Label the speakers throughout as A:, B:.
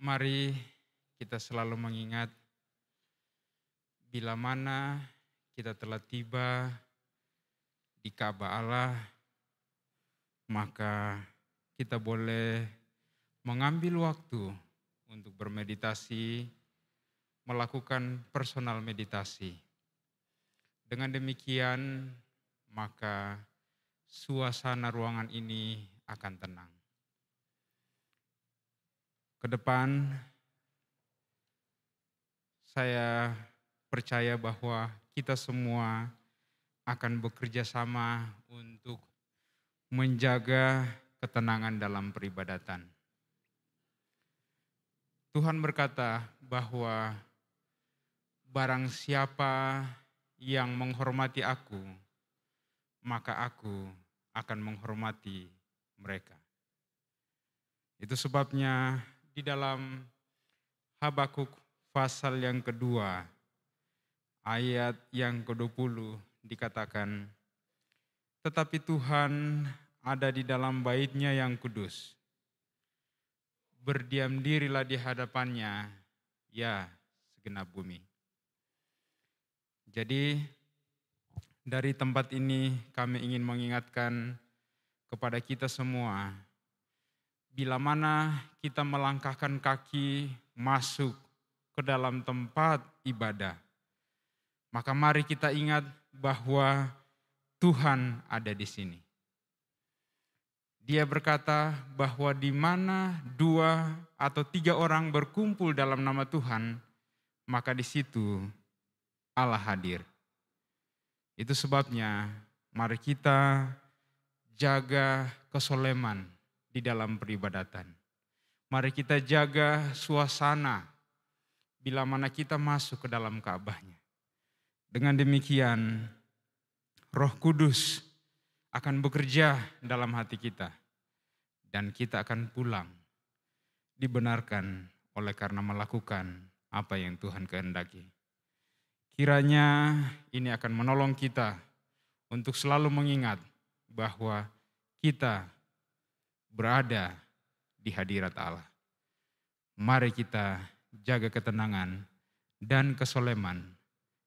A: Mari kita selalu mengingat bila mana kita telah tiba di Ka'bah Allah, maka kita boleh mengambil waktu untuk bermeditasi, melakukan personal meditasi. Dengan demikian, maka suasana ruangan ini akan tenang ke depan saya percaya bahwa kita semua akan bekerja sama untuk menjaga ketenangan dalam peribadatan. Tuhan berkata bahwa barang siapa yang menghormati aku, maka aku akan menghormati mereka. Itu sebabnya di dalam Habakuk pasal yang kedua ayat yang ke-20 dikatakan tetapi Tuhan ada di dalam baitnya yang kudus berdiam dirilah di hadapannya ya segenap bumi jadi dari tempat ini kami ingin mengingatkan kepada kita semua bila mana kita melangkahkan kaki masuk ke dalam tempat ibadah. Maka mari kita ingat bahwa Tuhan ada di sini. Dia berkata bahwa di mana dua atau tiga orang berkumpul dalam nama Tuhan, maka di situ Allah hadir. Itu sebabnya mari kita jaga kesoleman di dalam peribadatan. Mari kita jaga suasana bila mana kita masuk ke dalam Ka'bahnya. Dengan demikian, Roh Kudus akan bekerja dalam hati kita dan kita akan pulang dibenarkan oleh karena melakukan apa yang Tuhan kehendaki. Kiranya ini akan menolong kita untuk selalu mengingat bahwa kita berada di hadirat Allah. Mari kita jaga ketenangan dan kesoleman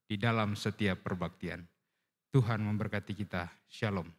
A: di dalam setiap perbaktian. Tuhan memberkati kita. Shalom.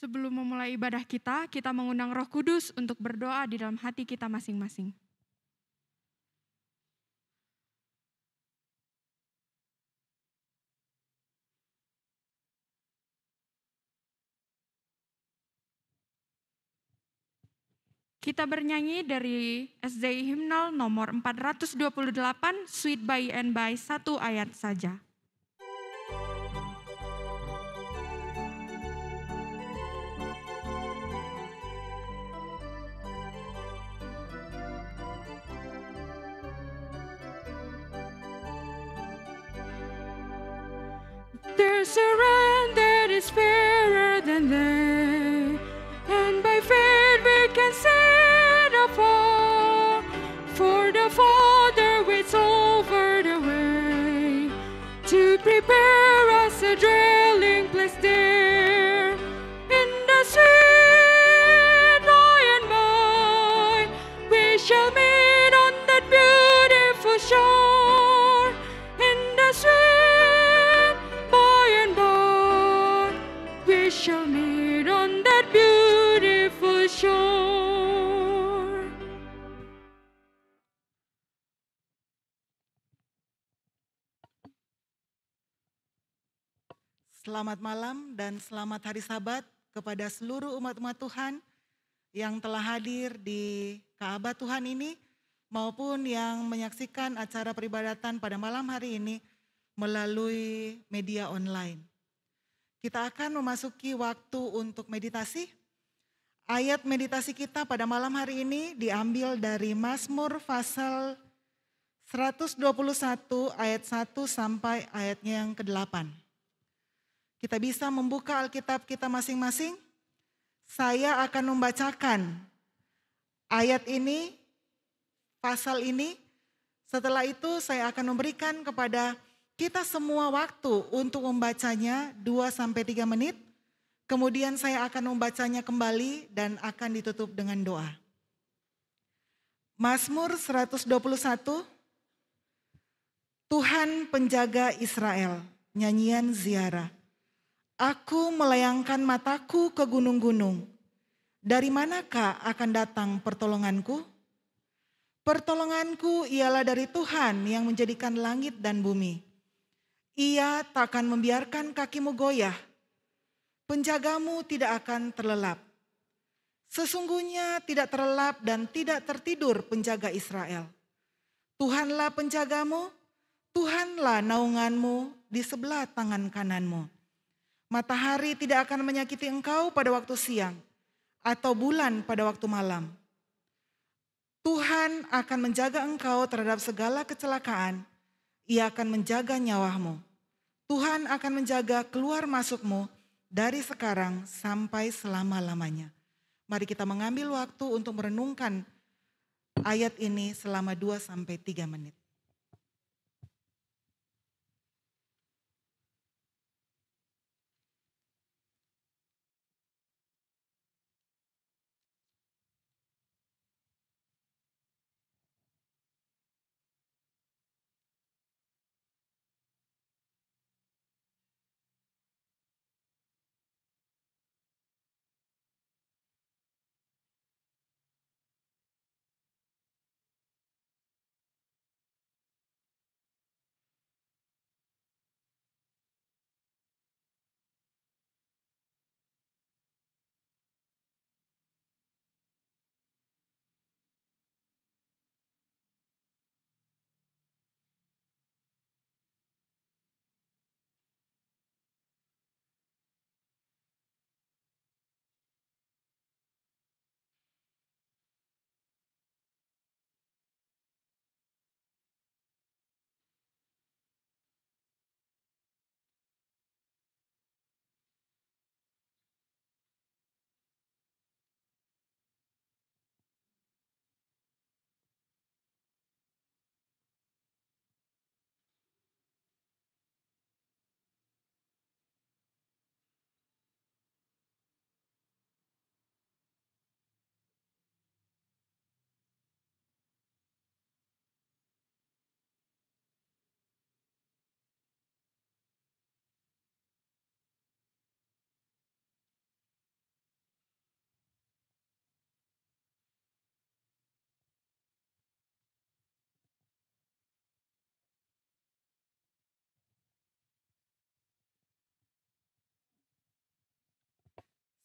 B: Sebelum memulai ibadah kita, kita mengundang Roh Kudus untuk berdoa di dalam hati kita masing-masing. Kita bernyanyi dari SJI Himnal nomor 428,
C: Sweet by and by, satu ayat saja.
B: surrender, surrender is fairer than there.
D: selamat malam dan selamat hari Sabat kepada seluruh umat-umat Tuhan yang telah hadir di Kaabat Tuhan ini maupun yang menyaksikan acara peribadatan pada malam hari ini melalui media online. Kita akan memasuki waktu untuk meditasi. Ayat meditasi kita pada malam hari ini diambil dari Mazmur pasal 121 ayat 1 sampai ayatnya yang ke-8. Kita bisa membuka Alkitab kita masing-masing. Saya akan membacakan ayat ini, pasal ini. Setelah itu saya akan memberikan kepada kita semua waktu untuk membacanya 2 3 menit. Kemudian saya akan membacanya kembali dan akan ditutup dengan doa. Mazmur 121 Tuhan penjaga Israel, nyanyian ziarah. Aku melayangkan mataku ke gunung-gunung. Dari manakah akan datang pertolonganku? Pertolonganku ialah dari Tuhan yang menjadikan langit dan bumi. Ia tak akan membiarkan kakimu goyah. Penjagamu tidak akan terlelap. Sesungguhnya tidak terlelap dan tidak tertidur penjaga Israel. Tuhanlah penjagamu, Tuhanlah naunganmu di sebelah tangan kananmu. Matahari tidak akan menyakiti engkau pada waktu siang atau bulan pada waktu malam. Tuhan akan menjaga engkau terhadap segala kecelakaan. Ia akan menjaga nyawamu. Tuhan akan menjaga keluar masukmu dari sekarang sampai selama-lamanya. Mari kita mengambil waktu untuk merenungkan ayat ini selama 2 sampai 3 menit.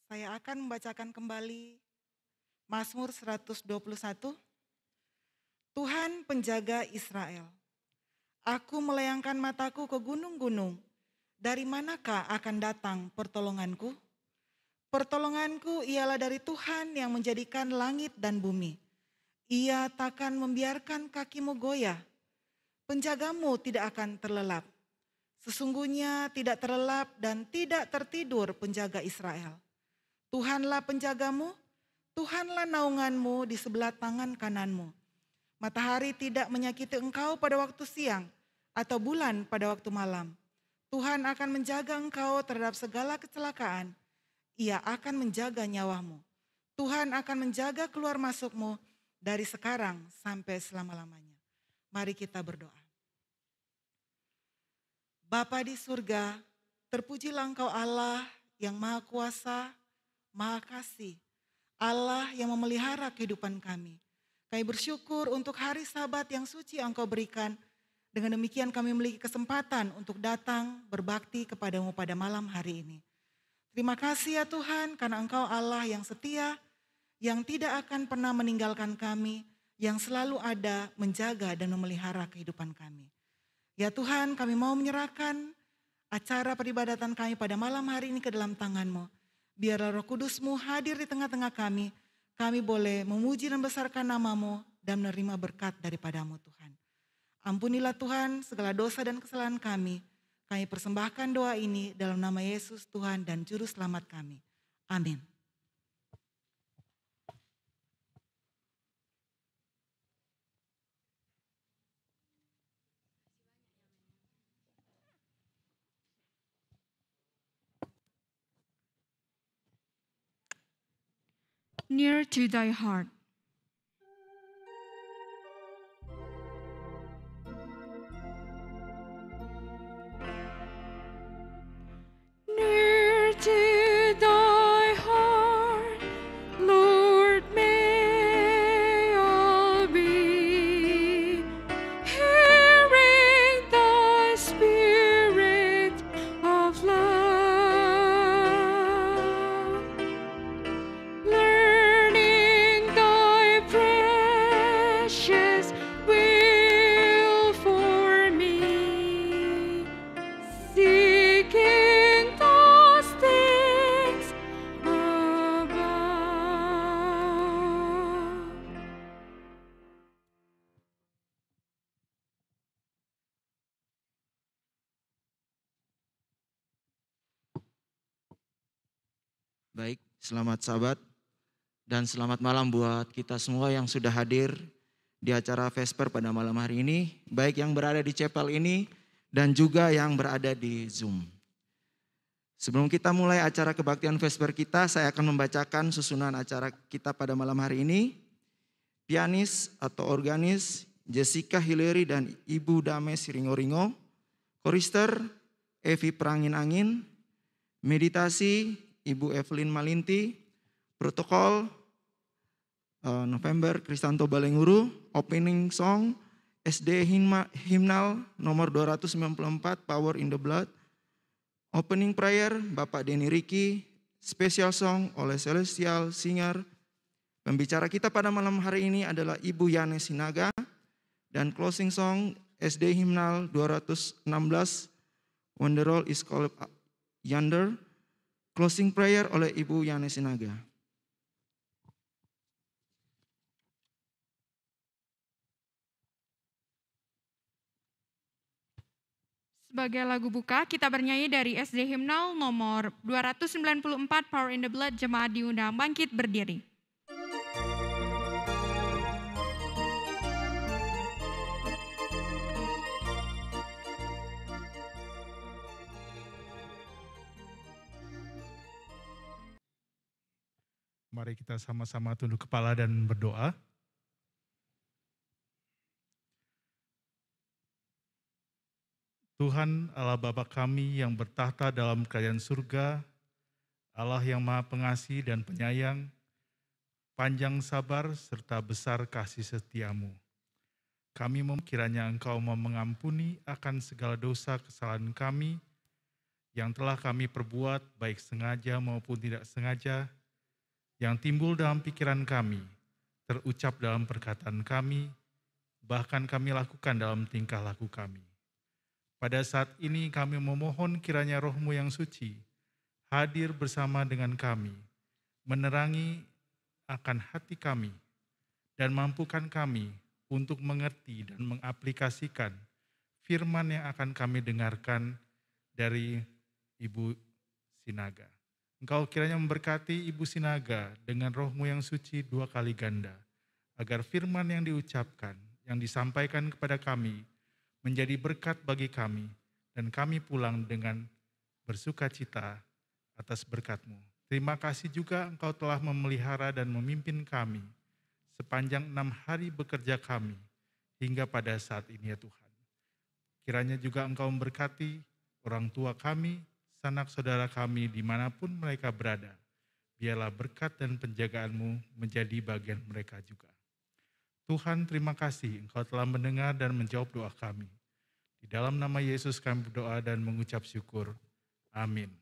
D: Saya akan membacakan kembali Mazmur 121. Tuhan penjaga Israel. Aku melayangkan mataku ke gunung-gunung. Dari manakah akan datang pertolonganku? Pertolonganku ialah dari Tuhan yang menjadikan langit dan bumi. Ia takkan membiarkan kakimu goyah. Penjagamu tidak akan terlelap. Sesungguhnya tidak terlelap dan tidak tertidur penjaga Israel. Tuhanlah penjagamu, Tuhanlah naunganmu di sebelah tangan kananmu. Matahari tidak menyakiti engkau pada waktu siang atau bulan pada waktu malam. Tuhan akan menjaga engkau terhadap segala kecelakaan. Ia akan menjaga nyawamu. Tuhan akan menjaga keluar masukmu dari sekarang sampai selama-lamanya. Mari kita berdoa. Bapa di surga, terpujilah engkau Allah yang maha kuasa, Maha Kasih, Allah yang memelihara kehidupan kami. Kami bersyukur untuk hari sabat yang suci yang engkau berikan. Dengan demikian kami memiliki kesempatan untuk datang berbakti kepadamu pada malam hari ini. Terima kasih ya Tuhan karena engkau Allah yang setia, yang tidak akan pernah meninggalkan kami, yang selalu ada menjaga dan memelihara kehidupan kami. Ya Tuhan kami mau menyerahkan acara peribadatan kami pada malam hari ini ke dalam tanganmu. Biarlah roh kudusmu hadir di tengah-tengah kami. Kami boleh memuji dan besarkan namamu dan menerima berkat daripadamu Tuhan. Ampunilah Tuhan segala dosa dan kesalahan kami. Kami persembahkan doa ini dalam nama Yesus Tuhan dan Juru Selamat kami. Amin.
B: near to thy heart.
E: sahabat. Dan selamat malam buat kita semua yang sudah hadir di acara Vesper pada malam hari ini, baik yang berada di chapel ini dan juga yang berada di Zoom. Sebelum kita mulai acara kebaktian Vesper kita, saya akan membacakan susunan acara kita pada malam hari ini. Pianis atau organis Jessica Hilary dan Ibu Dame Siringo-ringo, korister Evi Perangin-angin, meditasi Ibu Evelyn Malinti, protokol, uh, November Kristanto Balenguru, opening song, SD Himna, Himnal nomor 294 Power in the Blood, opening prayer Bapak Deni Riki, special song oleh Celestial Singer. Pembicara kita pada malam hari ini adalah Ibu Yane Sinaga dan closing song SD Himnal 216 Wonder the Roll is Called Yonder, closing prayer oleh Ibu Yane Sinaga.
B: Sebagai lagu buka, kita bernyanyi dari SD Himnal nomor 294 Power in the Blood Jemaat diundang bangkit berdiri.
F: Mari kita sama-sama tunduk kepala dan berdoa. Tuhan Allah Bapa kami yang bertahta dalam kerajaan surga, Allah yang maha pengasih dan penyayang, panjang sabar serta besar kasih setiamu. Kami memikirannya Engkau mau mengampuni akan segala dosa kesalahan kami yang telah kami perbuat baik sengaja maupun tidak sengaja, yang timbul dalam pikiran kami, terucap dalam perkataan kami, bahkan kami lakukan dalam tingkah laku kami. Pada saat ini kami memohon kiranya rohmu yang suci hadir bersama dengan kami, menerangi akan hati kami, dan mampukan kami untuk mengerti dan mengaplikasikan firman yang akan kami dengarkan dari Ibu Sinaga. Engkau kiranya memberkati Ibu Sinaga dengan rohmu yang suci dua kali ganda, agar firman yang diucapkan, yang disampaikan kepada kami, menjadi berkat bagi kami, dan kami pulang dengan bersuka cita atas berkatmu. Terima kasih juga Engkau telah memelihara dan memimpin kami sepanjang enam hari bekerja kami hingga pada saat ini ya Tuhan. Kiranya juga Engkau memberkati orang tua kami, sanak saudara kami dimanapun mereka berada. Biarlah berkat dan penjagaanmu menjadi bagian mereka juga. Tuhan terima kasih Engkau telah mendengar dan menjawab doa kami. Di dalam nama Yesus kami berdoa dan mengucap syukur. Amin.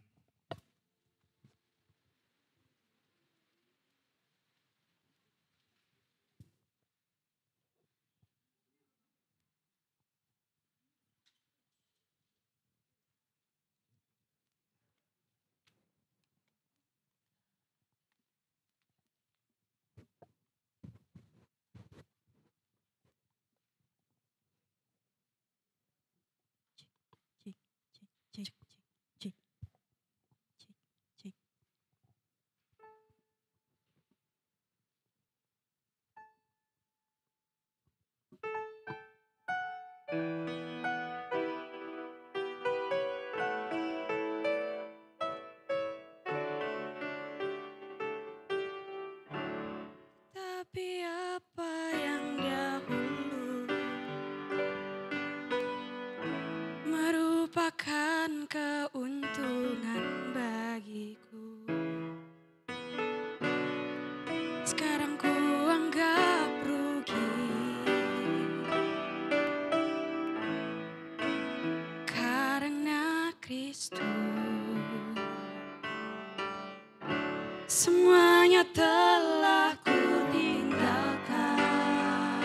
G: Semuanya telah ku tinggalkan,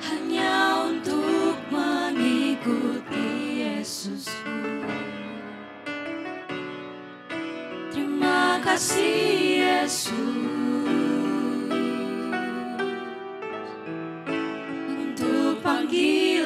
G: Hanya untuk mengikuti Yesusku Terima kasih Yesus Untuk panggil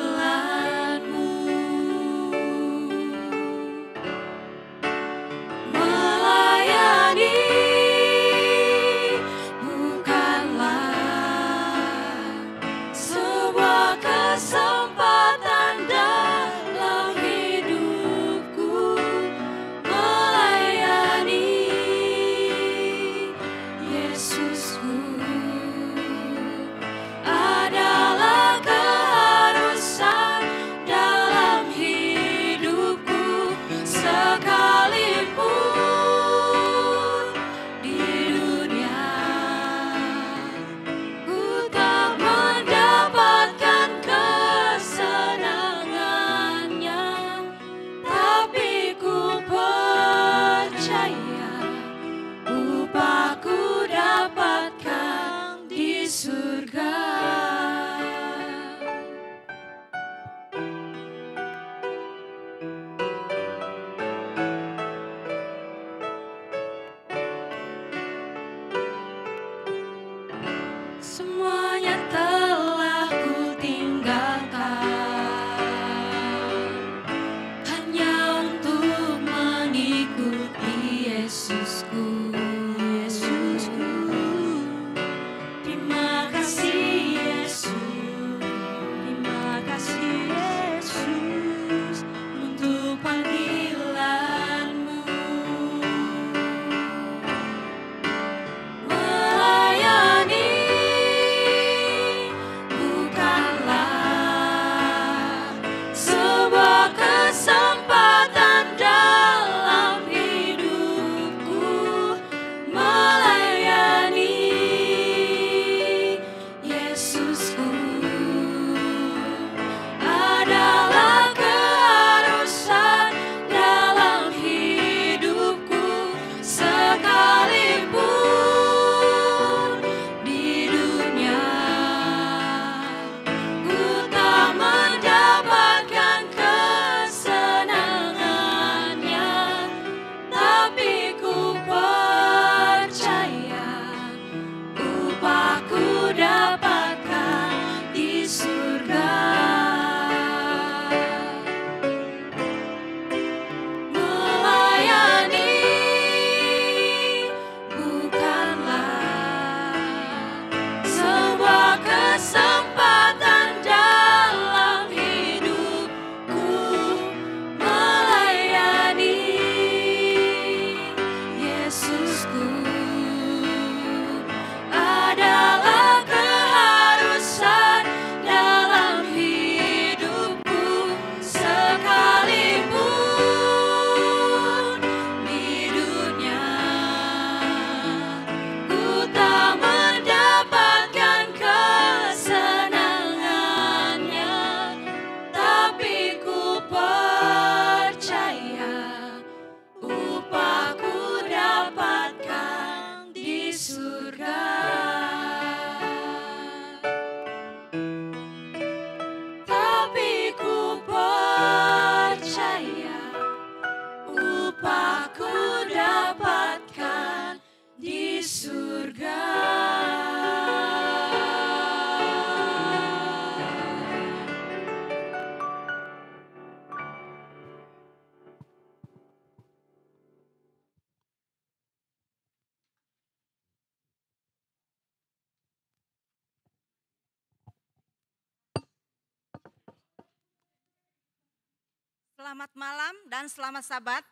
C: malam dan selamat sabat.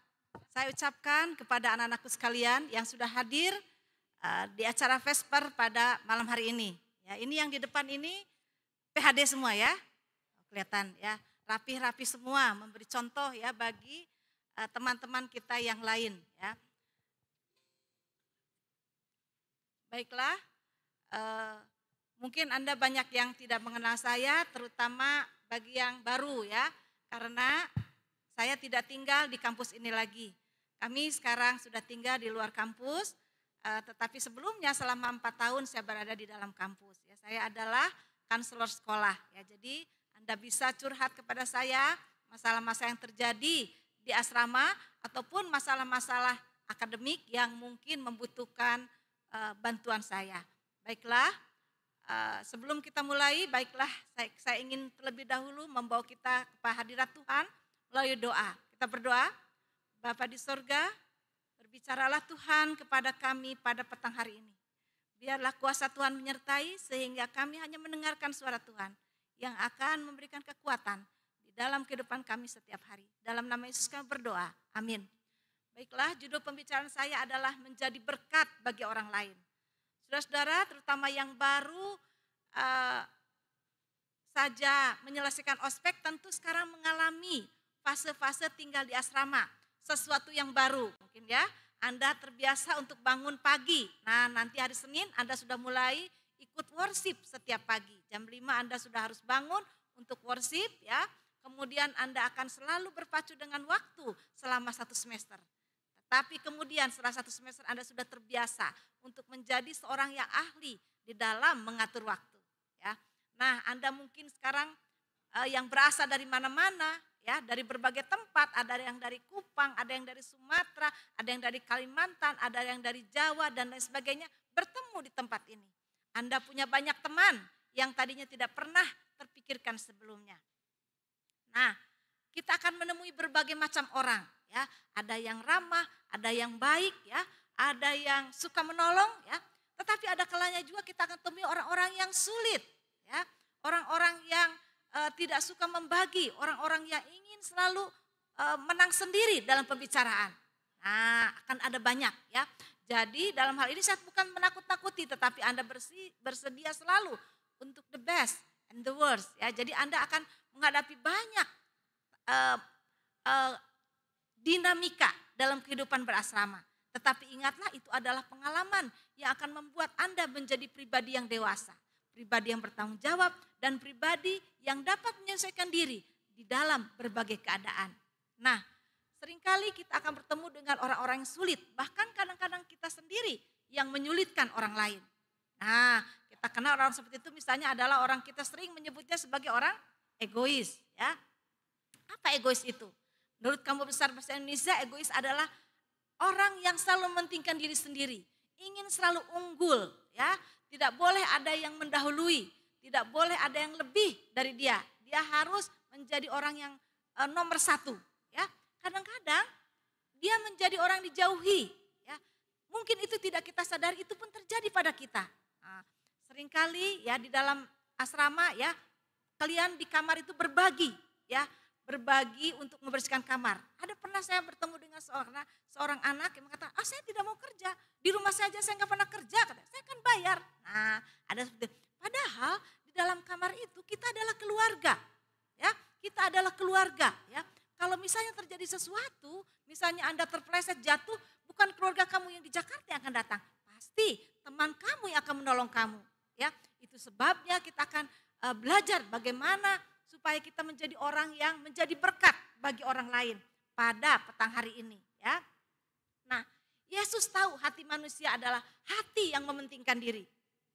C: Saya ucapkan kepada anak-anakku sekalian yang sudah hadir eh, di acara Vesper pada malam hari ini. Ya, ini yang di depan ini PHD semua ya. Kelihatan ya, rapi-rapi semua memberi contoh ya bagi eh, teman-teman kita yang lain ya. Baiklah, eh, mungkin Anda banyak yang tidak mengenal saya, terutama bagi yang baru ya, karena saya tidak tinggal di kampus ini lagi. Kami sekarang sudah tinggal di luar kampus, uh, tetapi sebelumnya selama empat tahun saya berada di dalam kampus. Ya, saya adalah kanselor sekolah. Ya, jadi Anda bisa curhat kepada saya masalah-masalah yang terjadi di asrama ataupun masalah-masalah akademik yang mungkin membutuhkan uh, bantuan saya. Baiklah, uh, sebelum kita mulai, baiklah saya, saya ingin terlebih dahulu membawa kita ke hadirat Tuhan. Loyo doa. Kita berdoa. Bapa di sorga, berbicaralah Tuhan kepada kami pada petang hari ini. Biarlah kuasa Tuhan menyertai sehingga kami hanya mendengarkan suara Tuhan yang akan memberikan kekuatan di dalam kehidupan kami setiap hari. Dalam nama Yesus kami berdoa. Amin. Baiklah, judul pembicaraan saya adalah menjadi berkat bagi orang lain. Saudara-saudara, terutama yang baru uh, saja menyelesaikan ospek tentu sekarang mengalami fase-fase tinggal di asrama, sesuatu yang baru mungkin ya. Anda terbiasa untuk bangun pagi. Nah, nanti hari Senin Anda sudah mulai ikut worship setiap pagi. Jam 5 Anda sudah harus bangun untuk worship ya. Kemudian Anda akan selalu berpacu dengan waktu selama satu semester. Tetapi kemudian setelah satu semester Anda sudah terbiasa untuk menjadi seorang yang ahli di dalam mengatur waktu. Ya. Nah Anda mungkin sekarang eh, yang berasal dari mana-mana, ya dari berbagai tempat ada yang dari Kupang ada yang dari Sumatera ada yang dari Kalimantan ada yang dari Jawa dan lain sebagainya bertemu di tempat ini Anda punya banyak teman yang tadinya tidak pernah terpikirkan sebelumnya nah kita akan menemui berbagai macam orang ya ada yang ramah ada yang baik ya ada yang suka menolong ya tetapi ada kalanya juga kita akan temui orang-orang yang sulit ya orang-orang yang uh, tidak suka membagi, orang-orang yang ingin selalu uh, menang sendiri dalam pembicaraan. Nah, akan ada banyak ya. Jadi dalam hal ini saya bukan menakut-nakuti tetapi Anda bersih, bersedia selalu untuk the best and the worst ya. Jadi Anda akan menghadapi banyak uh, uh, dinamika dalam kehidupan berasrama. Tetapi ingatlah itu adalah pengalaman yang akan membuat Anda menjadi pribadi yang dewasa pribadi yang bertanggung jawab, dan pribadi yang dapat menyelesaikan diri di dalam berbagai keadaan. Nah, seringkali kita akan bertemu dengan orang-orang yang sulit, bahkan kadang-kadang kita sendiri yang menyulitkan orang lain. Nah, kita kenal orang seperti itu misalnya adalah orang kita sering menyebutnya sebagai orang egois, ya. Apa egois itu? Menurut kamu besar bahasa Indonesia, egois adalah orang yang selalu mementingkan diri sendiri, ingin selalu unggul, ya. Tidak boleh ada yang mendahului, tidak boleh ada yang lebih dari dia. Dia harus menjadi orang yang e, nomor satu, ya. Kadang-kadang dia menjadi orang dijauhi, ya. Mungkin itu tidak kita sadari, itu pun terjadi pada kita. Nah, seringkali ya di dalam asrama ya kalian di kamar itu berbagi, ya berbagi untuk membersihkan kamar. Ada pernah saya bertemu dengan seorang seorang anak yang mengatakan ah saya tidak mau kerja, di rumah saja saya nggak pernah kerja, saya akan bayar. Nah, ada seperti Padahal di dalam kamar itu kita adalah keluarga, ya kita adalah keluarga, ya. Kalau misalnya terjadi sesuatu, misalnya Anda terpleset jatuh, bukan keluarga kamu yang di Jakarta yang akan datang. Pasti teman kamu yang akan menolong kamu. Ya, itu sebabnya kita akan eh, belajar bagaimana supaya kita menjadi orang yang menjadi berkat bagi orang lain pada petang hari ini ya. Nah, Yesus tahu hati manusia adalah hati yang mementingkan diri.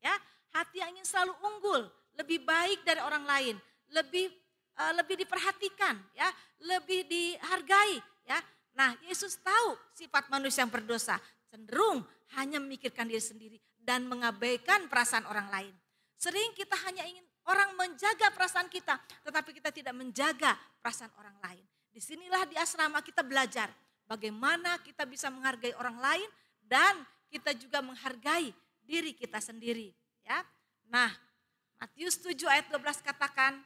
C: Ya, hati yang ingin selalu unggul, lebih baik dari orang lain, lebih uh, lebih diperhatikan, ya, lebih dihargai, ya. Nah, Yesus tahu sifat manusia yang berdosa, cenderung hanya memikirkan diri sendiri dan mengabaikan perasaan orang lain. Sering kita hanya ingin orang menjaga perasaan kita, tetapi kita tidak menjaga perasaan orang lain. Disinilah di asrama kita belajar bagaimana kita bisa menghargai orang lain dan kita juga menghargai diri kita sendiri. Ya, Nah, Matius 7 ayat 12 katakan,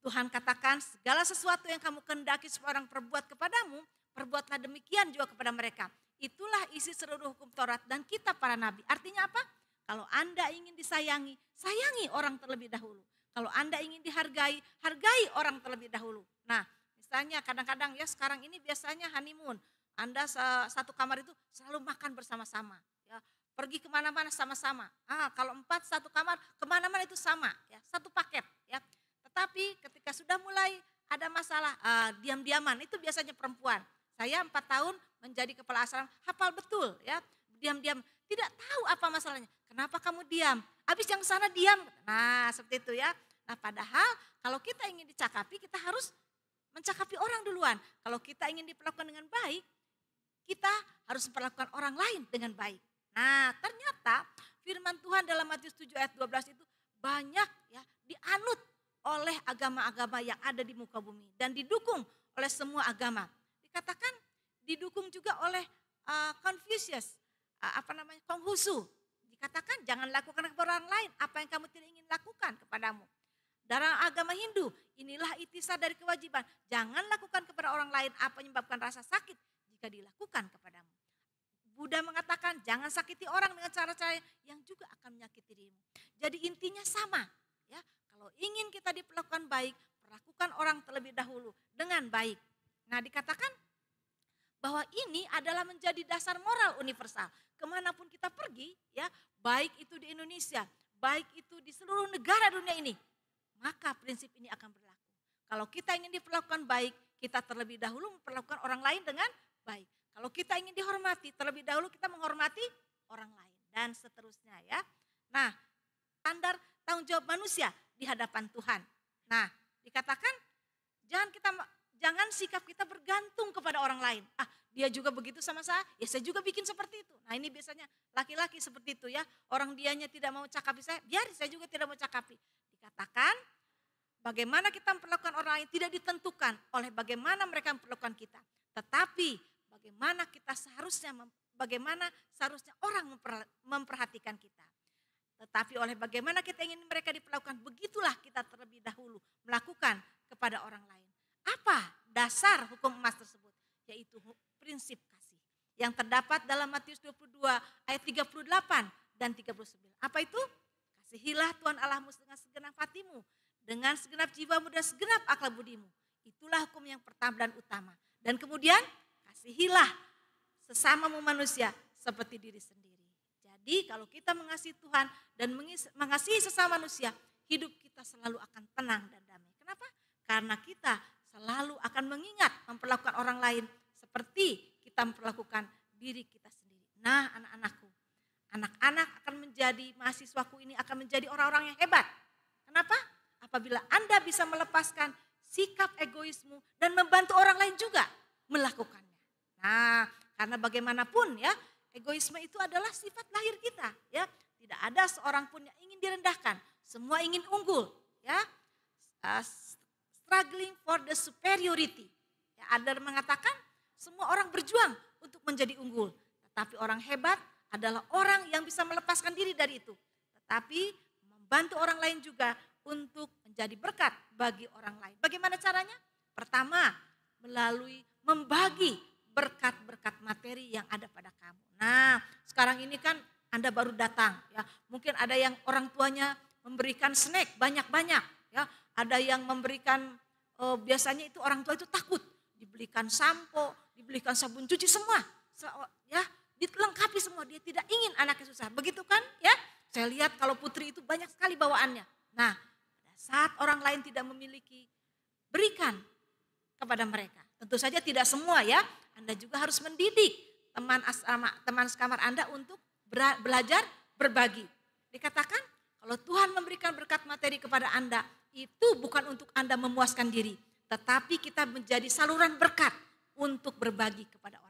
C: Tuhan katakan segala sesuatu yang kamu kendaki seorang perbuat kepadamu, perbuatlah demikian juga kepada mereka. Itulah isi seluruh hukum Taurat dan kita para nabi. Artinya apa? Kalau Anda ingin disayangi, sayangi orang terlebih dahulu. Kalau Anda ingin dihargai, hargai orang terlebih dahulu. Nah, Misalnya kadang-kadang ya sekarang ini biasanya honeymoon. Anda satu kamar itu selalu makan bersama-sama. Ya, pergi kemana-mana sama-sama. Ah, kalau empat satu kamar kemana-mana itu sama, ya satu paket. Ya, tetapi ketika sudah mulai ada masalah uh, diam-diaman itu biasanya perempuan. Saya empat tahun menjadi kepala asrama hafal betul, ya diam-diam tidak tahu apa masalahnya. Kenapa kamu diam? Habis yang sana diam. Nah, seperti itu ya. Nah, padahal kalau kita ingin dicakapi kita harus mencakapi orang duluan. Kalau kita ingin diperlakukan dengan baik, kita harus memperlakukan orang lain dengan baik. Nah, ternyata firman Tuhan dalam Matius 7 ayat 12 itu banyak ya dianut oleh agama-agama yang ada di muka bumi dan didukung oleh semua agama. Dikatakan didukung juga oleh uh, Confucius, uh, apa namanya? Konghusu. Dikatakan jangan lakukan kepada orang lain apa yang kamu tidak ingin lakukan kepadamu. Dalam agama Hindu, inilah itisar dari kewajiban. Jangan lakukan kepada orang lain apa yang menyebabkan rasa sakit jika dilakukan kepadamu. Buddha mengatakan jangan sakiti orang dengan cara-cara yang juga akan menyakiti dirimu. Jadi intinya sama, ya. Kalau ingin kita diperlakukan baik, perlakukan orang terlebih dahulu dengan baik. Nah dikatakan bahwa ini adalah menjadi dasar moral universal. Kemanapun kita pergi, ya, baik itu di Indonesia, baik itu di seluruh negara dunia ini, maka prinsip ini akan berlaku. Kalau kita ingin diperlakukan baik, kita terlebih dahulu memperlakukan orang lain dengan baik. Kalau kita ingin dihormati, terlebih dahulu kita menghormati orang lain dan seterusnya ya. Nah, standar tanggung jawab manusia di hadapan Tuhan. Nah, dikatakan jangan kita jangan sikap kita bergantung kepada orang lain. Ah, dia juga begitu sama saya, ya saya juga bikin seperti itu. Nah ini biasanya laki-laki seperti itu ya, orang dianya tidak mau cakapi saya, biar saya juga tidak mau cakapi. Katakan, bagaimana kita memperlakukan orang lain tidak ditentukan oleh bagaimana mereka memperlakukan kita. Tetapi bagaimana kita seharusnya, bagaimana seharusnya orang memperhatikan kita. Tetapi oleh bagaimana kita ingin mereka diperlakukan, begitulah kita terlebih dahulu melakukan kepada orang lain. Apa dasar hukum emas tersebut? Yaitu prinsip kasih. Yang terdapat dalam Matius 22 ayat 38 dan 39. Apa itu? Kasihilah Tuhan Allahmu dengan segenap hatimu, dengan segenap jiwamu dan segenap akal budimu. Itulah hukum yang pertama dan utama. Dan kemudian kasihilah sesamamu manusia seperti diri sendiri. Jadi kalau kita mengasihi Tuhan dan mengasihi sesama manusia, hidup kita selalu akan tenang dan damai. Kenapa? Karena kita selalu akan mengingat memperlakukan orang lain seperti kita memperlakukan diri kita sendiri. Nah anak-anakku, Anak-anak akan menjadi mahasiswaku ini akan menjadi orang-orang yang hebat. Kenapa? Apabila Anda bisa melepaskan sikap egoismu dan membantu orang lain juga melakukannya. Nah, karena bagaimanapun ya, egoisme itu adalah sifat lahir kita, ya. Tidak ada seorang pun yang ingin direndahkan. Semua ingin unggul, ya. Uh, struggling for the superiority. Ya, Adler mengatakan semua orang berjuang untuk menjadi unggul, tetapi orang hebat adalah orang yang bisa melepaskan diri dari itu, tetapi membantu orang lain juga untuk menjadi berkat bagi orang lain. Bagaimana caranya? Pertama, melalui membagi berkat-berkat materi yang ada pada kamu. Nah, sekarang ini kan Anda baru datang ya. Mungkin ada yang orang tuanya memberikan snack banyak-banyak ya. Ada yang memberikan eh, biasanya itu orang tua itu takut dibelikan sampo, dibelikan sabun cuci semua. Ya, dilengkapi semua. Dia tidak ingin anaknya susah. Begitu kan ya? Saya lihat kalau putri itu banyak sekali bawaannya. Nah, saat orang lain tidak memiliki, berikan kepada mereka. Tentu saja tidak semua ya. Anda juga harus mendidik teman asrama, teman sekamar Anda untuk belajar berbagi. Dikatakan kalau Tuhan memberikan berkat materi kepada Anda, itu bukan untuk Anda memuaskan diri, tetapi kita menjadi saluran berkat untuk berbagi kepada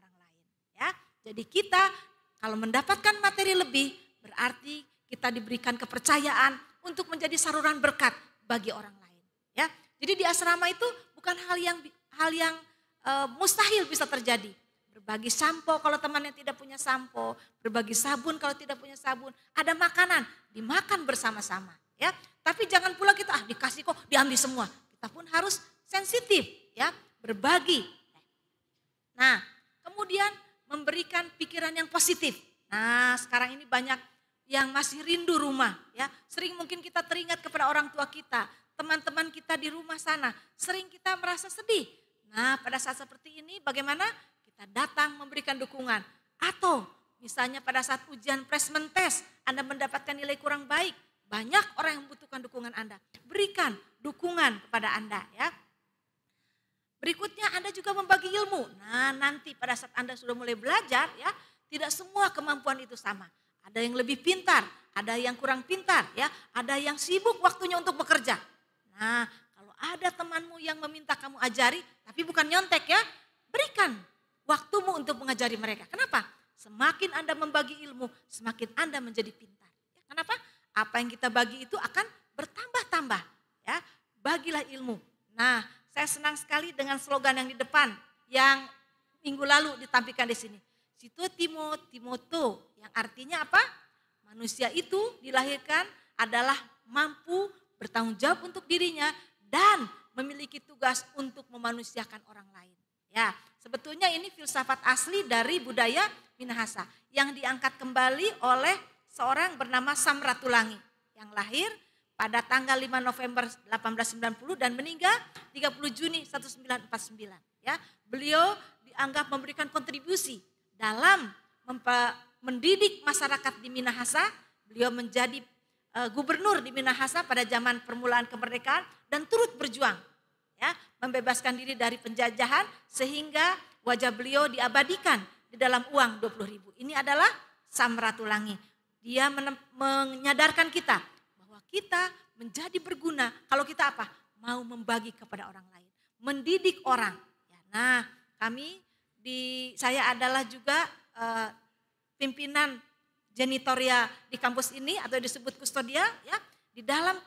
C: jadi kita kalau mendapatkan materi lebih berarti kita diberikan kepercayaan untuk menjadi saluran berkat bagi orang lain, ya. Jadi di asrama itu bukan hal yang hal yang e, mustahil bisa terjadi. Berbagi sampo kalau temannya tidak punya sampo, berbagi sabun kalau tidak punya sabun, ada makanan dimakan bersama-sama, ya. Tapi jangan pula kita ah dikasih kok diambil semua. Kita pun harus sensitif, ya, berbagi. Nah, kemudian memberikan pikiran yang positif. Nah, sekarang ini banyak yang masih rindu rumah ya. Sering mungkin kita teringat kepada orang tua kita, teman-teman kita di rumah sana, sering kita merasa sedih. Nah, pada saat seperti ini bagaimana? Kita datang memberikan dukungan atau misalnya pada saat ujian placement test Anda mendapatkan nilai kurang baik, banyak orang yang membutuhkan dukungan Anda. Berikan dukungan kepada Anda ya. Berikutnya Anda juga membagi ilmu. Nah nanti pada saat Anda sudah mulai belajar ya, tidak semua kemampuan itu sama. Ada yang lebih pintar, ada yang kurang pintar ya, ada yang sibuk waktunya untuk bekerja. Nah kalau ada temanmu yang meminta kamu ajari, tapi bukan nyontek ya, berikan waktumu untuk mengajari mereka. Kenapa? Semakin Anda membagi ilmu, semakin Anda menjadi pintar. Ya, kenapa? Apa yang kita bagi itu akan bertambah-tambah. Ya, bagilah ilmu. Nah, saya senang sekali dengan slogan yang di depan yang minggu lalu ditampilkan di sini. Situ Timo, Timoto yang artinya apa? Manusia itu dilahirkan adalah mampu bertanggung jawab untuk dirinya dan memiliki tugas untuk memanusiakan orang lain. Ya, sebetulnya ini filsafat asli dari budaya Minahasa yang diangkat kembali oleh seorang bernama Samratulangi yang lahir pada tanggal 5 November 1890 dan meninggal 30 Juni 1949 ya. Beliau dianggap memberikan kontribusi dalam mendidik masyarakat di Minahasa. Beliau menjadi uh, gubernur di Minahasa pada zaman permulaan kemerdekaan dan turut berjuang ya, membebaskan diri dari penjajahan sehingga wajah beliau diabadikan di dalam uang 20 ribu. Ini adalah Samratulangi. Dia menyadarkan kita kita menjadi berguna kalau kita apa? Mau membagi kepada orang lain, mendidik orang. Ya, nah, kami di saya adalah juga eh, pimpinan janitoria di kampus ini atau disebut kustodia ya. Di dalam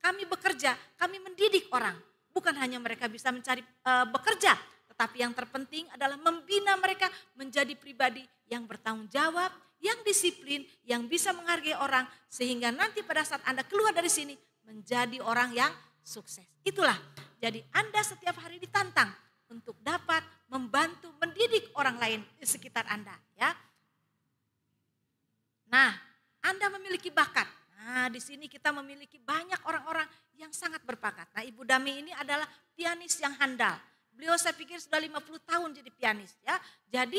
C: kami bekerja, kami mendidik orang. Bukan hanya mereka bisa mencari eh, bekerja, tetapi yang terpenting adalah membina mereka menjadi pribadi yang bertanggung jawab, yang disiplin, yang bisa menghargai orang. Sehingga nanti pada saat Anda keluar dari sini menjadi orang yang sukses. Itulah. Jadi Anda setiap hari ditantang untuk dapat membantu mendidik orang lain di sekitar Anda. ya. Nah, Anda memiliki bakat. Nah, di sini kita memiliki banyak orang-orang yang sangat berbakat. Nah, Ibu Dami ini adalah pianis yang handal Beliau saya pikir sudah 50 tahun jadi pianis ya. Jadi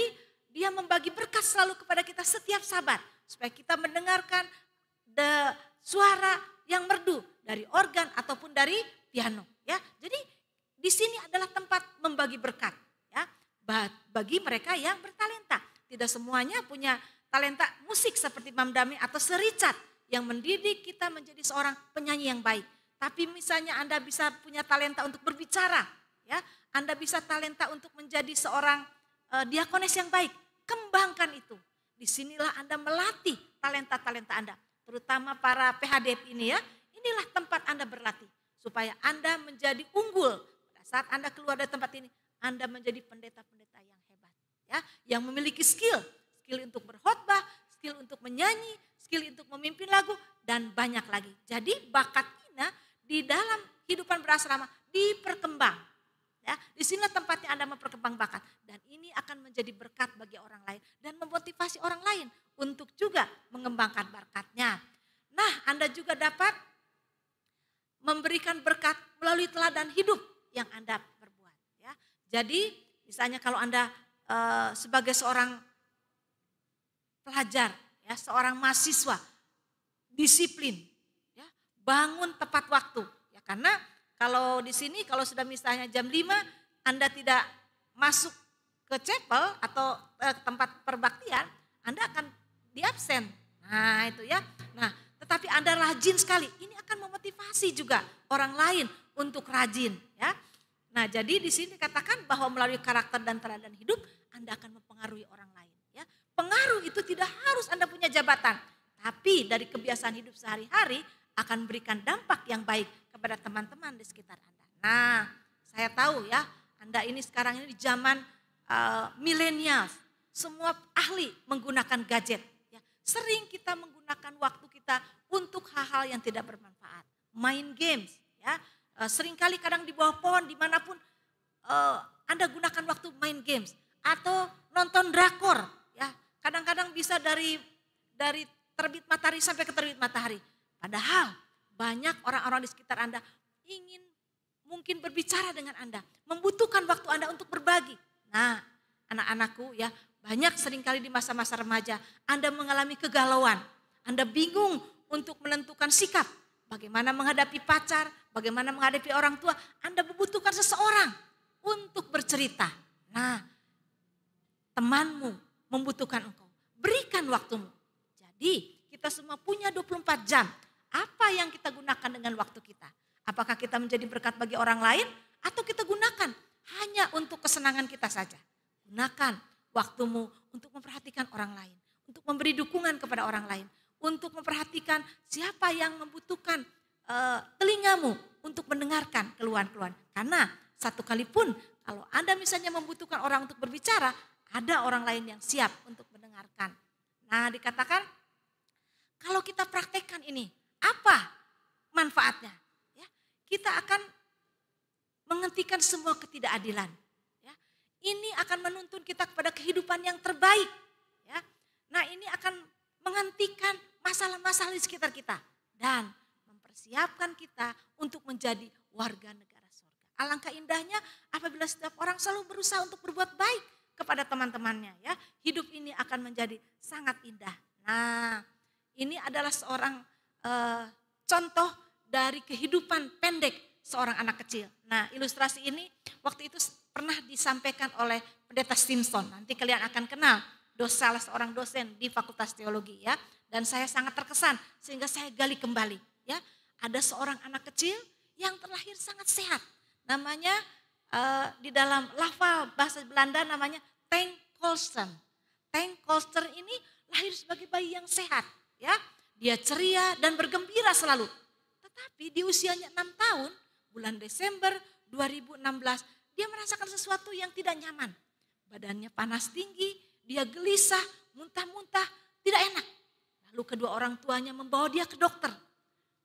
C: dia membagi berkat selalu kepada kita setiap sabat supaya kita mendengarkan the suara yang merdu dari organ ataupun dari piano ya. Jadi di sini adalah tempat membagi berkat ya bagi mereka yang bertalenta. Tidak semuanya punya talenta musik seperti Mam Dami atau Sericat yang mendidik kita menjadi seorang penyanyi yang baik. Tapi misalnya Anda bisa punya talenta untuk berbicara, Ya, Anda bisa talenta untuk menjadi seorang e, eh, diakones yang baik. Kembangkan itu. Disinilah Anda melatih talenta-talenta Anda. Terutama para PhD ini ya. Inilah tempat Anda berlatih. Supaya Anda menjadi unggul. saat Anda keluar dari tempat ini, Anda menjadi pendeta-pendeta yang hebat. ya Yang memiliki skill. Skill untuk berkhotbah, skill untuk menyanyi, skill untuk memimpin lagu, dan banyak lagi. Jadi bakat Ina di dalam kehidupan berasrama diperkembang Ya, di sinilah tempatnya Anda memperkembang bakat dan ini akan menjadi berkat bagi orang lain dan memotivasi orang lain untuk juga mengembangkan bakatnya. Nah, Anda juga dapat memberikan berkat melalui teladan hidup yang Anda perbuat, ya. Jadi, misalnya kalau Anda e, sebagai seorang pelajar, ya, seorang mahasiswa disiplin, ya, bangun tepat waktu, ya karena kalau di sini kalau sudah misalnya jam 5 Anda tidak masuk ke chapel atau eh, tempat perbaktian, Anda akan di absen. Nah, itu ya. Nah, tetapi Anda rajin sekali. Ini akan memotivasi juga orang lain untuk rajin, ya. Nah, jadi di sini dikatakan bahwa melalui karakter dan teladan hidup Anda akan mempengaruhi orang lain, ya. Pengaruh itu tidak harus Anda punya jabatan, tapi dari kebiasaan hidup sehari-hari akan memberikan dampak yang baik kepada teman-teman di sekitar Anda. Nah, saya tahu ya, Anda ini sekarang ini di zaman uh, eh, milenial, semua ahli menggunakan gadget. Ya. Sering kita menggunakan waktu kita untuk hal-hal yang tidak bermanfaat, main games, ya. Uh, eh, kali kadang di bawah pohon dimanapun uh, Anda gunakan waktu main games atau nonton drakor, ya. Kadang-kadang bisa dari dari terbit matahari sampai ke terbit matahari. Padahal banyak orang-orang di sekitar Anda ingin mungkin berbicara dengan Anda, membutuhkan waktu Anda untuk berbagi. Nah, anak-anakku ya, banyak seringkali di masa-masa remaja Anda mengalami kegalauan, Anda bingung untuk menentukan sikap, bagaimana menghadapi pacar, bagaimana menghadapi orang tua, Anda membutuhkan seseorang untuk bercerita. Nah, temanmu membutuhkan engkau, berikan waktumu. Jadi, kita semua punya 24 jam. Apa yang kita gunakan dengan waktu kita? Apakah kita menjadi berkat bagi orang lain atau kita gunakan hanya untuk kesenangan kita saja? Gunakan waktumu untuk memperhatikan orang lain, untuk memberi dukungan kepada orang lain, untuk memperhatikan siapa yang membutuhkan e, telingamu untuk mendengarkan keluhan-keluhan. Karena satu kali pun kalau Anda misalnya membutuhkan orang untuk berbicara, ada orang lain yang siap untuk mendengarkan. Nah, dikatakan kalau kita praktekkan ini, apa manfaatnya? Ya, kita akan menghentikan semua ketidakadilan. Ya, ini akan menuntun kita kepada kehidupan yang terbaik. Ya, nah ini akan menghentikan masalah-masalah di sekitar kita dan mempersiapkan kita untuk menjadi warga negara surga. Alangkah indahnya apabila setiap orang selalu berusaha untuk berbuat baik kepada teman-temannya. Ya, hidup ini akan menjadi sangat indah. Nah, ini adalah seorang Eh, contoh dari kehidupan pendek seorang anak kecil. Nah, ilustrasi ini waktu itu pernah disampaikan oleh Pendeta Simpson. Nanti kalian akan kenal dosa salah seorang dosen di Fakultas Teologi ya. Dan saya sangat terkesan sehingga saya gali kembali ya. Ada seorang anak kecil yang terlahir sangat sehat. Namanya uh, di dalam lafal bahasa Belanda namanya Tank Kolsten. Tank Kolsten ini lahir sebagai bayi yang sehat ya dia ceria dan bergembira selalu. Tetapi di usianya enam tahun, bulan Desember 2016, dia merasakan sesuatu yang tidak nyaman. Badannya panas tinggi, dia gelisah, muntah-muntah, tidak enak. Lalu kedua orang tuanya membawa dia ke dokter.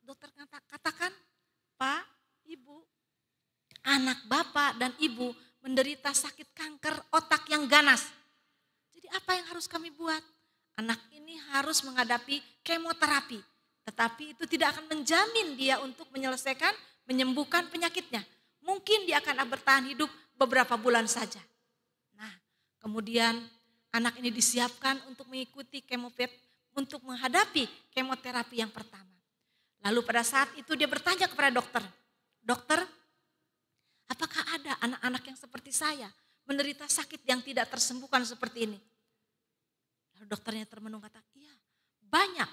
C: Dokter katakan, Pak, Ibu, anak bapak dan ibu menderita sakit kanker otak yang ganas. Jadi apa yang harus kami buat? Anak ini harus menghadapi kemoterapi, tetapi itu tidak akan menjamin dia untuk menyelesaikan, menyembuhkan penyakitnya. Mungkin dia akan bertahan hidup beberapa bulan saja. Nah, kemudian anak ini disiapkan untuk mengikuti kemoterapi, untuk menghadapi kemoterapi yang pertama. Lalu pada saat itu dia bertanya kepada dokter, dokter, apakah ada anak-anak yang seperti saya menderita sakit yang tidak tersembuhkan seperti ini? Lalu dokternya termenung kata, iya banyak,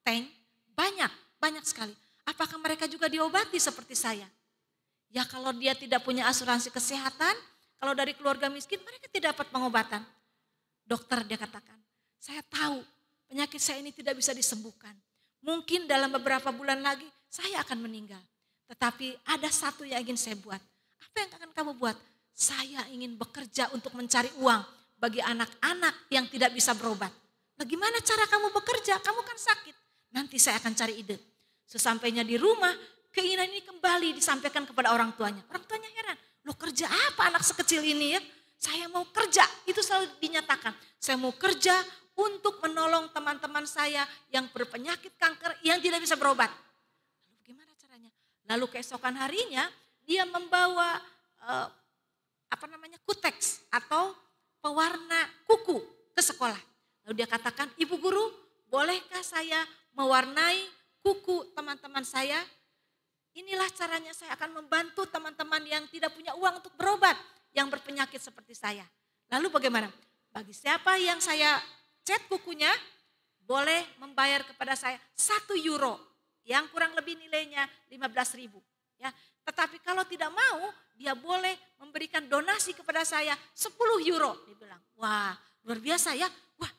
C: tank banyak, banyak sekali. Apakah mereka juga diobati seperti saya? Ya kalau dia tidak punya asuransi kesehatan, kalau dari keluarga miskin mereka tidak dapat pengobatan. Dokter dia katakan, saya tahu penyakit saya ini tidak bisa disembuhkan. Mungkin dalam beberapa bulan lagi saya akan meninggal. Tetapi ada satu yang ingin saya buat. Apa yang akan kamu buat? Saya ingin bekerja untuk mencari uang bagi anak-anak yang tidak bisa berobat. Bagaimana nah, cara kamu bekerja? Kamu kan sakit. Nanti saya akan cari ide. Sesampainya di rumah, keinginan ini kembali disampaikan kepada orang tuanya. Orang tuanya heran, lo kerja apa anak sekecil ini ya? Saya mau kerja, itu selalu dinyatakan. Saya mau kerja untuk menolong teman-teman saya yang berpenyakit kanker, yang tidak bisa berobat. Lalu gimana caranya? Lalu keesokan harinya, dia membawa eh, apa namanya kuteks atau pewarna kuku ke sekolah. Lalu dia katakan, ibu guru bolehkah saya mewarnai kuku teman-teman saya? Inilah caranya saya akan membantu teman-teman yang tidak punya uang untuk berobat, yang berpenyakit seperti saya. Lalu bagaimana? Bagi siapa yang saya cat kukunya, boleh membayar kepada saya satu euro yang kurang lebih nilainya 15 ribu. Ya, tetapi kalau tidak mau, dia boleh memberikan donasi kepada saya 10 euro. Dia bilang, wah luar biasa ya. Wah,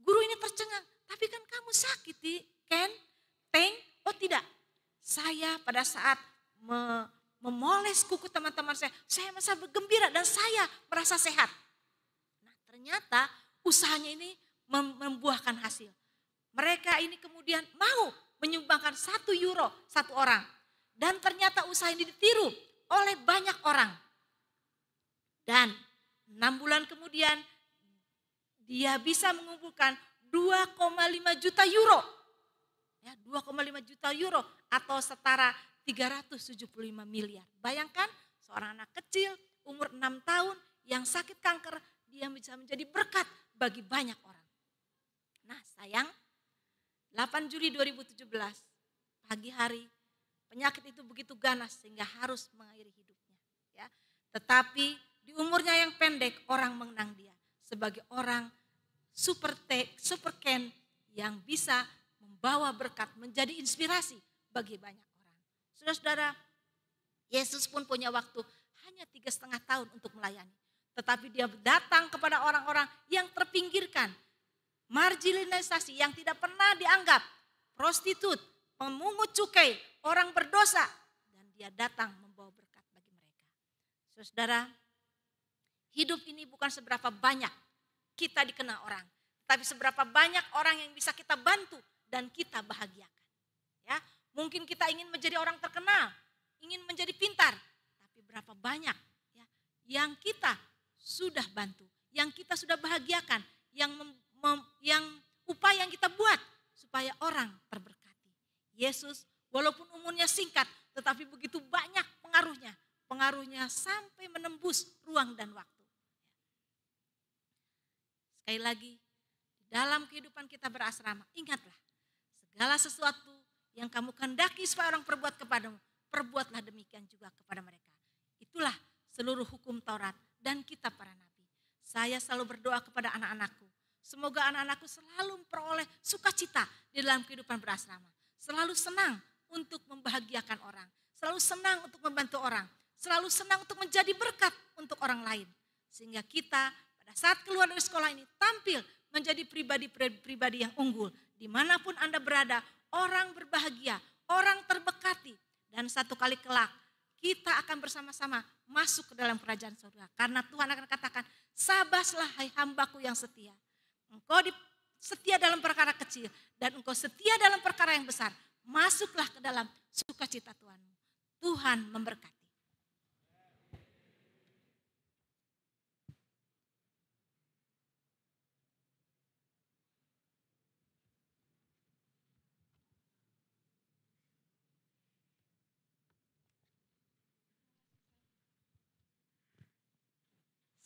C: guru ini tercengang. Tapi kan kamu sakit, Ken, Peng. Oh tidak, saya pada saat me, memoles kuku teman-teman saya, saya merasa bergembira dan saya merasa sehat. Nah ternyata usahanya ini membuahkan hasil. Mereka ini kemudian mau menyumbangkan satu euro satu orang. Dan ternyata usaha ini ditiru oleh banyak orang. Dan enam bulan kemudian dia bisa mengumpulkan 2,5 juta euro. Ya, 2,5 juta euro atau setara 375 miliar. Bayangkan seorang anak kecil umur 6 tahun yang sakit kanker dia bisa menjadi berkat bagi banyak orang. Nah sayang 8 Juli 2017, pagi hari, penyakit itu begitu ganas sehingga harus mengakhiri hidupnya. Ya. Tetapi di umurnya yang pendek orang mengenang dia sebagai orang super tech, super ken yang bisa membawa berkat menjadi inspirasi bagi banyak orang. Saudara-saudara, Yesus pun punya waktu hanya tiga setengah tahun untuk melayani. Tetapi dia datang kepada orang-orang yang terpinggirkan, marginalisasi yang tidak pernah dianggap, prostitut, pemungut cukai, orang berdosa, dan dia datang membawa berkat bagi mereka. Saudara, hidup ini bukan seberapa banyak kita dikenal orang, tapi seberapa banyak orang yang bisa kita bantu dan kita bahagiakan. Ya, mungkin kita ingin menjadi orang terkenal, ingin menjadi pintar, tapi berapa banyak ya, yang kita sudah bantu, yang kita sudah bahagiakan, yang yang upaya yang kita buat supaya orang terberkati. Yesus walaupun umurnya singkat tetapi begitu banyak pengaruhnya. Pengaruhnya sampai menembus ruang dan waktu. Sekali lagi, dalam kehidupan kita berasrama, ingatlah segala sesuatu yang kamu kehendaki supaya orang perbuat kepadamu, perbuatlah demikian juga kepada mereka. Itulah seluruh hukum Taurat dan kitab para nabi. Saya selalu berdoa kepada anak-anakku Semoga anak-anakku selalu memperoleh sukacita di dalam kehidupan berasrama. Selalu senang untuk membahagiakan orang. Selalu senang untuk membantu orang. Selalu senang untuk menjadi berkat untuk orang lain. Sehingga kita pada saat keluar dari sekolah ini tampil menjadi pribadi-pribadi yang unggul. Dimanapun Anda berada, orang berbahagia, orang terbekati. Dan satu kali kelak, kita akan bersama-sama masuk ke dalam kerajaan surga. Karena Tuhan akan katakan, sabaslah hai hambaku yang setia. Engkau di, setia dalam perkara kecil dan engkau setia dalam perkara yang besar. Masuklah ke dalam sukacita Tuhanmu. Tuhan memberkati.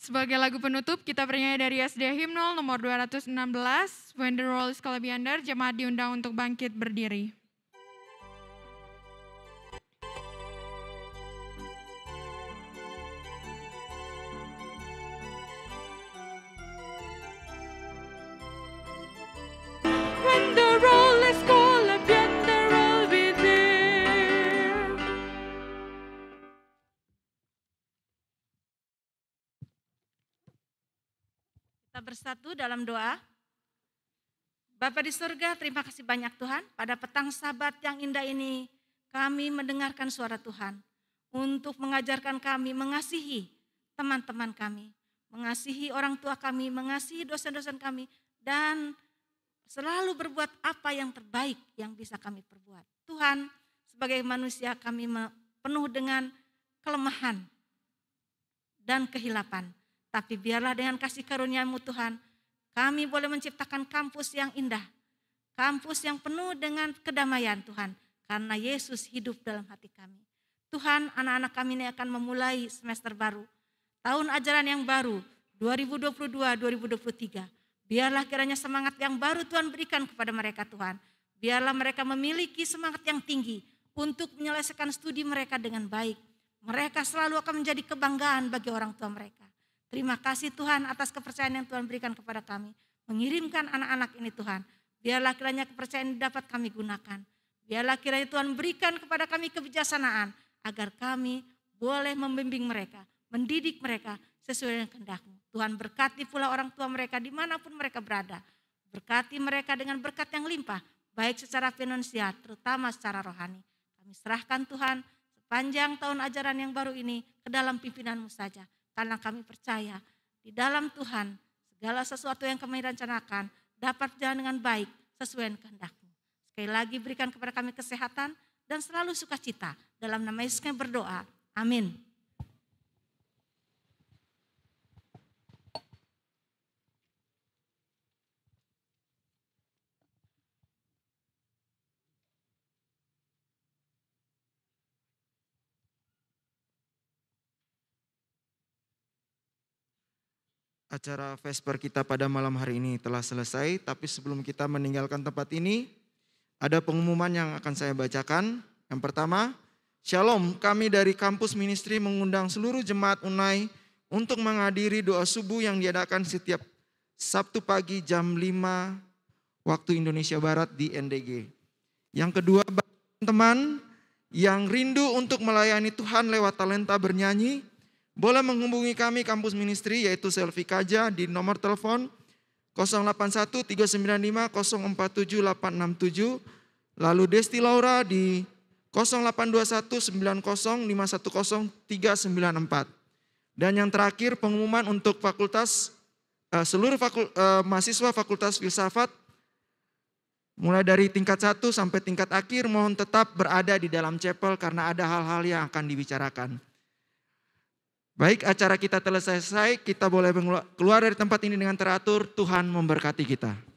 B: Sebagai lagu penutup, kita bernyanyi dari SD Himnol nomor 216, When the Roll is Under, jemaat diundang untuk bangkit berdiri.
C: bersatu dalam doa. Bapa di surga, terima kasih banyak Tuhan. Pada petang sabat yang indah ini, kami mendengarkan suara Tuhan untuk mengajarkan kami mengasihi teman-teman kami, mengasihi orang tua kami, mengasihi dosen-dosen kami, dan selalu berbuat apa yang terbaik yang bisa kami perbuat. Tuhan, sebagai manusia kami penuh dengan kelemahan dan kehilapan. Tapi biarlah dengan kasih karuniamu Tuhan, kami boleh menciptakan kampus yang indah. Kampus yang penuh dengan kedamaian Tuhan. Karena Yesus hidup dalam hati kami. Tuhan anak-anak kami ini akan memulai semester baru. Tahun ajaran yang baru 2022-2023. Biarlah kiranya semangat yang baru Tuhan berikan kepada mereka Tuhan. Biarlah mereka memiliki semangat yang tinggi untuk menyelesaikan studi mereka dengan baik. Mereka selalu akan menjadi kebanggaan bagi orang tua mereka. Terima kasih Tuhan atas kepercayaan yang Tuhan berikan kepada kami. Mengirimkan anak-anak ini Tuhan. Biarlah kiranya kepercayaan ini dapat kami gunakan. Biarlah kiranya Tuhan berikan kepada kami kebijaksanaan. Agar kami boleh membimbing mereka. Mendidik mereka sesuai dengan kehendakmu. Tuhan berkati pula orang tua mereka dimanapun mereka berada. Berkati mereka dengan berkat yang limpah. Baik secara finansial terutama secara rohani. Kami serahkan Tuhan sepanjang tahun ajaran yang baru ini ke dalam pimpinanmu saja. Karena kami percaya di dalam Tuhan segala sesuatu yang kami rencanakan dapat berjalan dengan baik sesuai kehendak-Mu. Sekali lagi berikan kepada kami kesehatan dan selalu sukacita. Dalam nama Yesus kami berdoa. Amin.
E: Acara Vesper kita pada malam hari ini telah selesai, tapi sebelum kita meninggalkan tempat ini, ada pengumuman yang akan saya bacakan. Yang pertama, Shalom, kami dari kampus ministry mengundang seluruh jemaat Unai untuk menghadiri doa subuh yang diadakan setiap Sabtu pagi jam 5 waktu Indonesia Barat di NDG. Yang kedua, teman yang rindu untuk melayani Tuhan lewat talenta bernyanyi, boleh menghubungi kami kampus ministry yaitu selfie Kaja di nomor telepon 081395047867 lalu Desti Laura di 082190510394 Dan yang terakhir pengumuman untuk fakultas eh, seluruh fakul, eh, mahasiswa fakultas filsafat mulai dari tingkat 1 sampai tingkat akhir mohon tetap berada di dalam chapel karena ada hal-hal yang akan dibicarakan. Baik acara kita telah selesai, kita boleh keluar dari tempat ini dengan teratur, Tuhan memberkati kita.